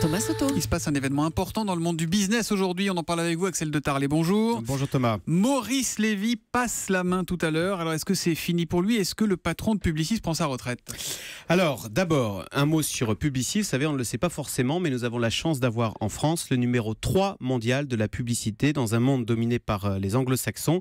Thomas Il se passe un événement important dans le monde du business aujourd'hui. On en parle avec vous, Axel de Tarlet. Bonjour. Bonjour Thomas. Maurice Lévy passe la main tout à l'heure. Alors est-ce que c'est fini pour lui Est-ce que le patron de Publicis prend sa retraite Alors d'abord, un mot sur Publicis. Vous savez, on ne le sait pas forcément, mais nous avons la chance d'avoir en France le numéro 3 mondial de la publicité dans un monde dominé par euh, les anglo-saxons.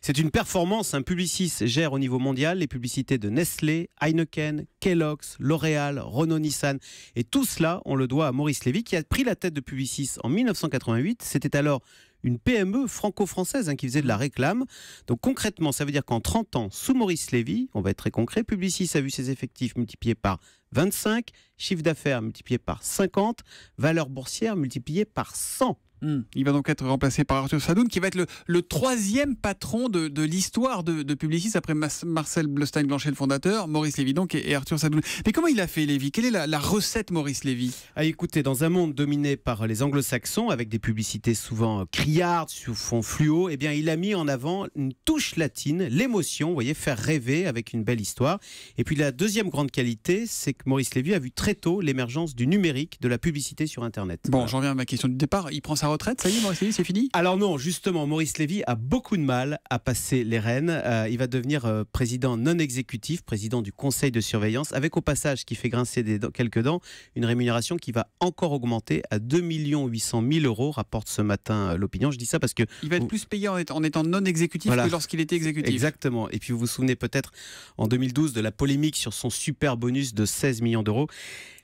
C'est une performance. Un hein. Publicis gère au niveau mondial les publicités de Nestlé, Heineken, Kellogg's, L'Oréal, Renault Nissan. Et tout cela, on le doit à Maurice Maurice Lévy, qui a pris la tête de Publicis en 1988. C'était alors une PME franco-française hein, qui faisait de la réclame. Donc concrètement, ça veut dire qu'en 30 ans, sous Maurice Lévy, on va être très concret, Publicis a vu ses effectifs multipliés par 25, chiffre d'affaires multiplié par 50, valeur boursière multipliée par 100. Hmm. Il va donc être remplacé par Arthur Sadoun, qui va être le, troisième patron de, l'histoire de, de, après Marcel blustein blanchet le fondateur, Maurice Lévy donc, et, Arthur Sadoun. Mais comment il a fait, Lévy Quelle est la, recette, Maurice Lévy a ah, Écoutez, dans un monde dominé par les anglo-saxons, avec des publicités souvent criardes, sous fond fluo, eh bien, il a mis en avant une touche latine, l'émotion, vous voyez, faire rêver avec une belle histoire. Et puis la deuxième grande qualité, c'est que Maurice Lévy a vu très tôt l'émergence du numérique, de la publicité sur Internet. Bon, j'en viens à ma question du départ. Il prend sa retraite Ça y est, Maurice Lévy, c'est fini Alors non, justement, Maurice Lévy a beaucoup de mal à passer les rênes. Euh, il va devenir euh, président non exécutif, président du conseil de surveillance, avec au passage, qui fait grincer des quelques dents, une rémunération qui va encore augmenter à 2 800 000 euros, rapporte ce matin euh, l'opinion. Je dis ça parce que... Il va être plus payé en, étant, non exécutif que lorsqu'il était exécutif. Exactement. Et puis vous vous souvenez peut-être en 2012 de la polémique sur son super bonus de 16 millions d'euros.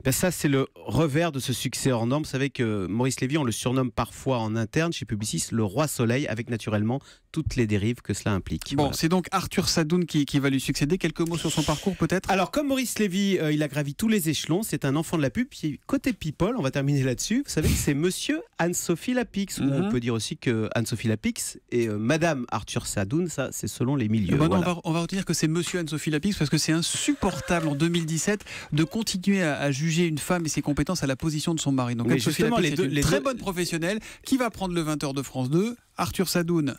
Ben, ça, c'est le revers de ce succès hors norme. Vous savez que Maurice Lévy, on le surnomme parfois en interne chez Publicis le roi soleil, avec naturellement toutes les dérives que cela implique. Bon, c'est donc Arthur Sadoun qui, qui, va lui succéder. Quelques mots sur son parcours peut-être Alors, comme Maurice Lévy, euh, il a gravi tous les échelons. C'est un enfant de la pub. côté people, on va terminer là-dessus. Vous savez que c'est monsieur Anne-Sophie Lapix. On mhm. peut dire aussi que Anne-Sophie Lapix et Mme euh, madame Arthur Sadoun, ça, c'est selon les milieux. Eh ben on, va, retenir dire que c'est monsieur Anne-Sophie Lapix parce que c'est insupportable en 2017 de continuer à juger une femme et ses compétences à la position de son mari. Donc, justement, les deux, très bonnes professionnelles qui va prendre le 20h de France 2. Arthur Sadoun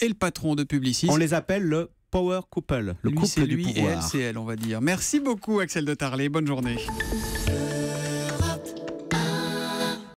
et le patron de Publicis. On les appelle le Power Couple, le couple du lui pouvoir. Et elle, on va dire. Merci beaucoup, Axel de Tarlet. Bonne journée.